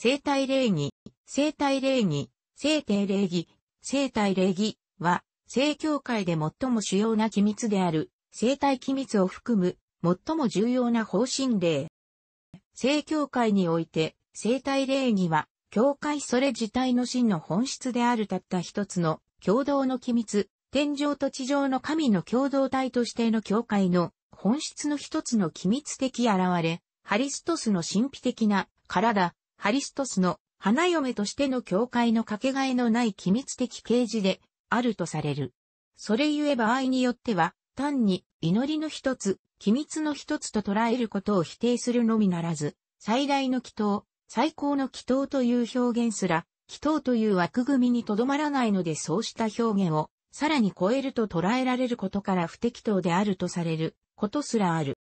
生体礼儀、生体礼儀、生体礼儀、生体礼儀は、生教会で最も主要な機密である、生体機密を含む、最も重要な方針例。生教会において、生体礼儀は、教会それ自体の真の本質であるたった一つの、共同の機密、天上と地上の神の共同体としての教会の、本質の一つの機密的現れ、ハリストスの神秘的な、体、ハリストスの花嫁としての教会のかけがえのない機密的啓示であるとされる。それゆえ場合によっては、単に祈りの一つ、機密の一つと捉えることを否定するのみならず、最大の祈祷、最高の祈祷という表現すら、祈祷という枠組みにとどまらないのでそうした表現を、さらに超えると捉えられることから不適当であるとされることすらある。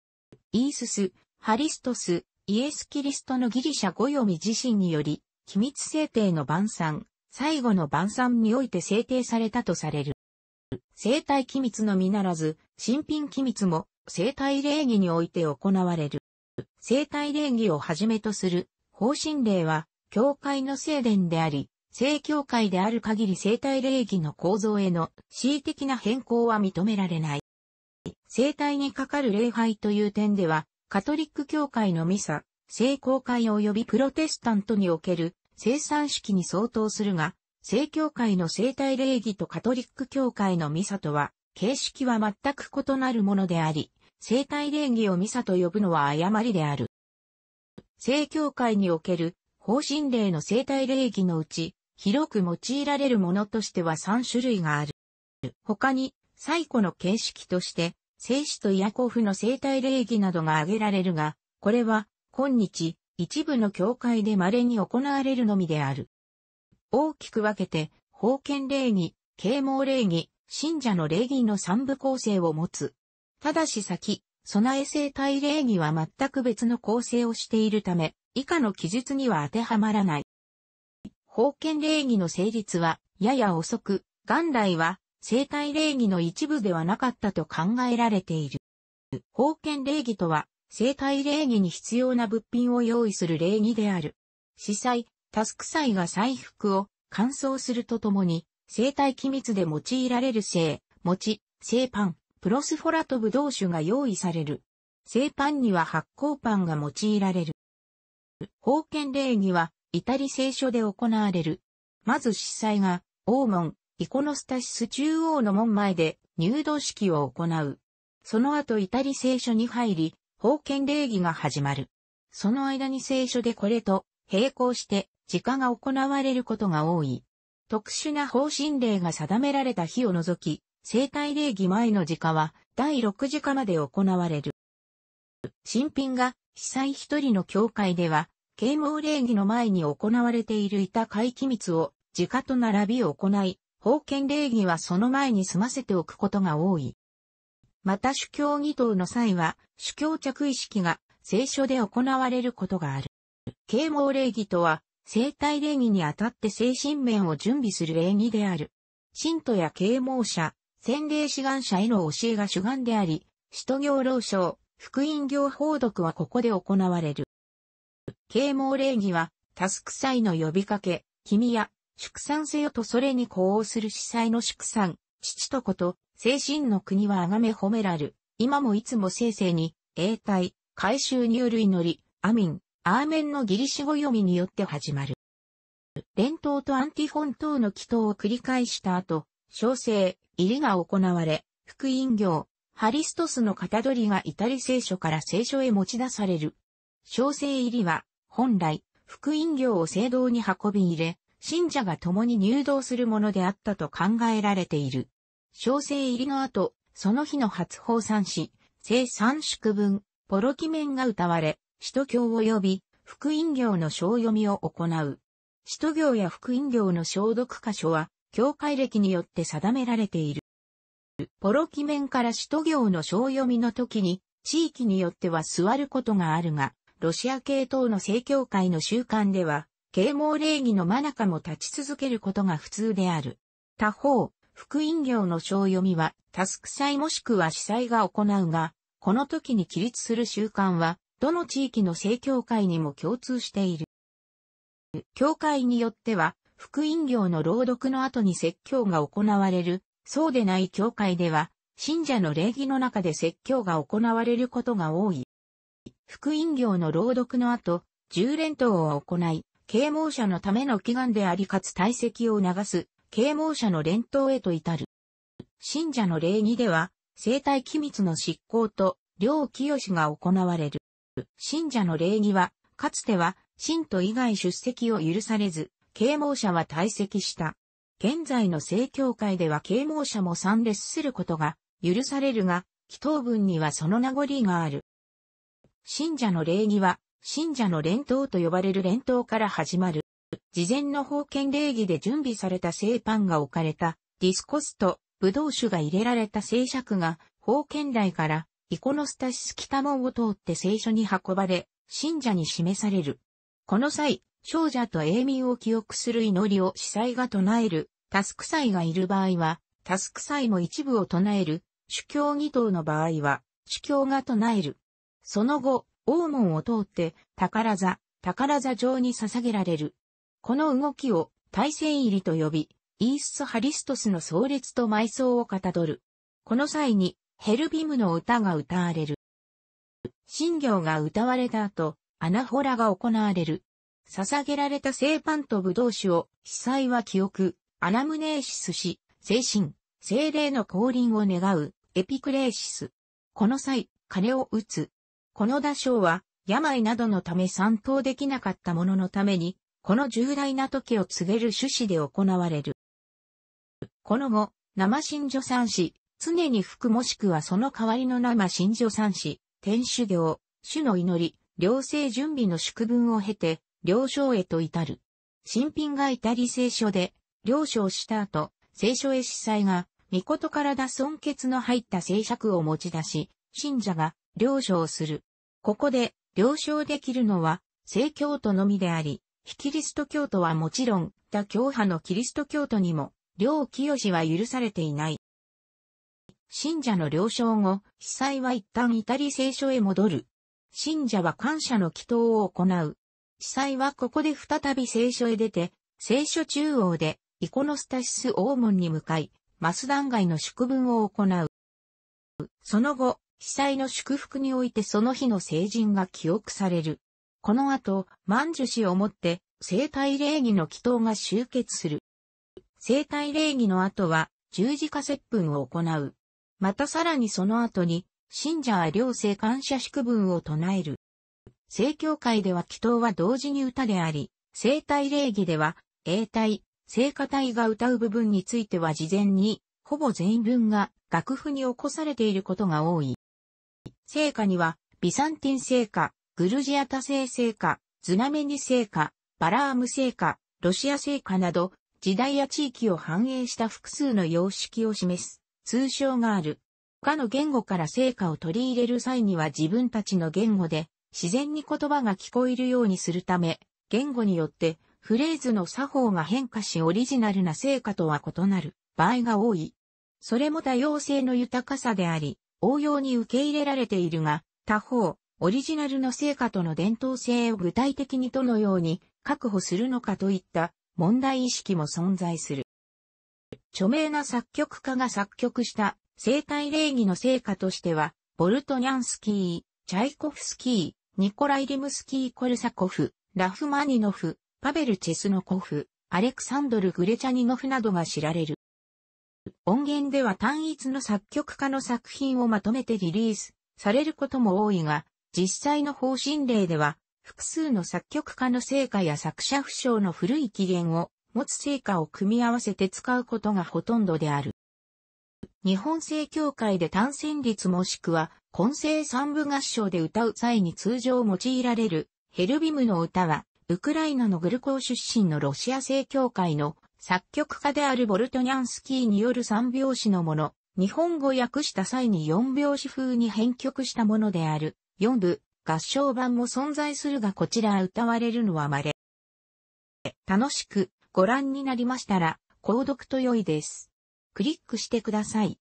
イースス、ハリストス、イエス・キリストのギリシャ語読み自身により、機密制定の晩餐、最後の晩餐において制定されたとされる。生体機密のみならず、新品機密も生体礼儀において行われる。生体礼儀をはじめとする方針令は、教会の聖殿であり、正教会である限り生体礼儀の構造への恣意的な変更は認められない。生体にかかる礼拝という点では、カトリック教会のミサ、聖公会及びプロテスタントにおける生産式に相当するが、聖教会の生体礼儀とカトリック教会のミサとは、形式は全く異なるものであり、生体礼儀をミサと呼ぶのは誤りである。聖教会における方針例の生体礼儀のうち、広く用いられるものとしては3種類がある。他に、最古の形式として、生死とイヤコフの生体礼儀などが挙げられるが、これは、今日、一部の教会で稀に行われるのみである。大きく分けて、封建礼儀、啓蒙礼儀、信者の礼儀の三部構成を持つ。ただし先、備え生体礼儀は全く別の構成をしているため、以下の記述には当てはまらない。封建礼儀の成立は、やや遅く、元来は、生体礼儀の一部ではなかったと考えられている。封建礼儀とは、生体礼儀に必要な物品を用意する礼儀である。司祭、タスク祭が祭服を乾燥するとともに、生体機密で用いられる生、餅、生パン、プロスフォラトブ同種が用意される。生パンには発酵パンが用いられる。封建礼儀は、イタリ聖書で行われる。まず司祭が、黄門、イコノスタシス中央の門前で入道式を行う。その後至り聖書に入り、封建礼儀が始まる。その間に聖書でこれと並行して時家が行われることが多い。特殊な方針令が定められた日を除き、生体礼儀前の時間は第6時間まで行われる。新品が被災一人の教会では、啓蒙礼儀の前に行われている板回帰密を自家と並び行い、封建礼儀はその前に済ませておくことが多い。また主教義等の際は、主教着意識が聖書で行われることがある。啓蒙礼儀とは、生体礼儀にあたって精神面を準備する礼儀である。信徒や啓蒙者、洗礼志願者への教えが主眼であり、使徒行老章、福音行報読はここで行われる。啓蒙礼儀は、タスク祭の呼びかけ、君や祝賛せよとそれに呼応する司祭の祝賛、父とこと、精神の国はあがめ褒めらる。今もいつも生成に、永代、改修による祈り、アミン、アーメンのギリシ語読みによって始まる。連投とアンティフォン等の祈祷を繰り返した後、小生、入りが行われ、福音行、ハリストスの型取りがイタリ聖書から聖書へ持ち出される。小生入りは、本来、福音行を聖堂に運び入れ、信者が共に入道するものであったと考えられている。小生入りの後、その日の初放散し、生産宿文、ポロキメンが歌われ、使徒教及び、福音行の小読みを行う。使徒行や福音行の消毒箇所は、教会歴によって定められている。ポロキメンから使徒行の小読みの時に、地域によっては座ることがあるが、ロシア系統の正教会の習慣では、啓蒙礼儀の真中も立ち続けることが普通である。他方、福音行の小読みは、タスク祭もしくは司祭が行うが、この時に起立する習慣は、どの地域の正教会にも共通している。教会によっては、福音行の朗読の後に説教が行われる、そうでない教会では、信者の礼儀の中で説教が行われることが多い。福音行の朗読の後、十連等を行い、啓蒙者のための祈願でありかつ体積を流す、啓蒙者の連投へと至る。信者の礼儀では、生体機密の執行と、両清が行われる。信者の礼儀は、かつては、信徒以外出席を許されず、啓蒙者は退席した。現在の正教会では啓蒙者も参列することが許されるが、祈祷文にはその名残がある。信者の礼儀は、信者の連頭と呼ばれる連頭から始まる。事前の封建礼儀で準備された製パンが置かれた、ディスコスと、ブドウ酒が入れられた聖尺が、封建台から、イコノスタシス北門を通って聖書に運ばれ、信者に示される。この際、少女と永民を記憶する祈りを司祭が唱える、タスク祭がいる場合は、タスク祭も一部を唱える、主教義党の場合は、主教が唱える。その後、大門を通って宝座、宝座上に捧げられる。この動きを大戦入りと呼び、イース・ハリストスの葬列と埋葬をかたどる。この際にヘルビムの歌が歌われる。神行が歌われた後、アナホラが行われる。捧げられた聖パンとブド酒を、司祭は記憶、アナムネーシスし、精神、精霊の降臨を願う、エピクレーシス。この際、鐘を打つ、この打賞は、病などのため参当できなかった者のために、この重大な時を告げる趣旨で行われる。この後、生信助産師、常に服もしくはその代わりの生信助産師、天主行、主の祈り、良性準備の祝文を経て、領章へと至る。新品が至り聖書で、領章した後、聖書へ司祭が、御事からだ尊血の入った聖釈を持ち出し、信者が了承する。ここで、了承できるのは、正教徒のみであり、非キリスト教徒はもちろん、他教派のキリスト教徒にも、両清は許されていない。信者の了承後、被災は一旦イタリ聖書へ戻る。信者は感謝の祈祷を行う。被災はここで再び聖書へ出て、聖書中央で、イコノスタシス王門に向かい、マスダン街の祝文を行う。その後、被災の祝福においてその日の成人が記憶される。この後、万寿司をもって、生体礼儀の祈祷が終結する。生体礼儀の後は、十字架接吻を行う。またさらにその後に、信者は両性感謝祝文を唱える。正教会では祈祷は同時に歌であり、生体礼儀では、英体、聖歌隊が歌う部分については事前に、ほぼ全文が楽譜に起こされていることが多い。聖火には、ビサンティン聖火、グルジア多聖聖火、ズナメニ聖火、バラーム聖火、ロシア聖火など、時代や地域を反映した複数の様式を示す、通称がある。他の言語から聖火を取り入れる際には自分たちの言語で、自然に言葉が聞こえるようにするため、言語によってフレーズの作法が変化しオリジナルな成果とは異なる場合が多い。それも多様性の豊かさであり、応用に受け入れられているが、他方、オリジナルの成果との伝統性を具体的にどのように確保するのかといった問題意識も存在する。著名な作曲家が作曲した生態礼儀の成果としては、ボルトニャンスキー、チャイコフスキー、ニコライ・リムスキー・コルサコフ、ラフマニノフ、パベル・チェスノコフ、アレクサンドル・グレチャニノフなどが知られる。音源では単一の作曲家の作品をまとめてリリースされることも多いが、実際の方針例では、複数の作曲家の成果や作者不詳の古い起源を持つ成果を組み合わせて使うことがほとんどである。日本正教会で単旋律もしくは、混声三部合唱で歌う際に通常用いられるヘルビムの歌は、ウクライナのグルコー出身のロシア正教会の作曲家であるボルトニャンスキーによる三拍子のもの、日本語訳した際に四拍子風に編曲したものである、四部、合唱版も存在するがこちら歌われるのは稀。楽しくご覧になりましたら、購読と良いです。クリックしてください。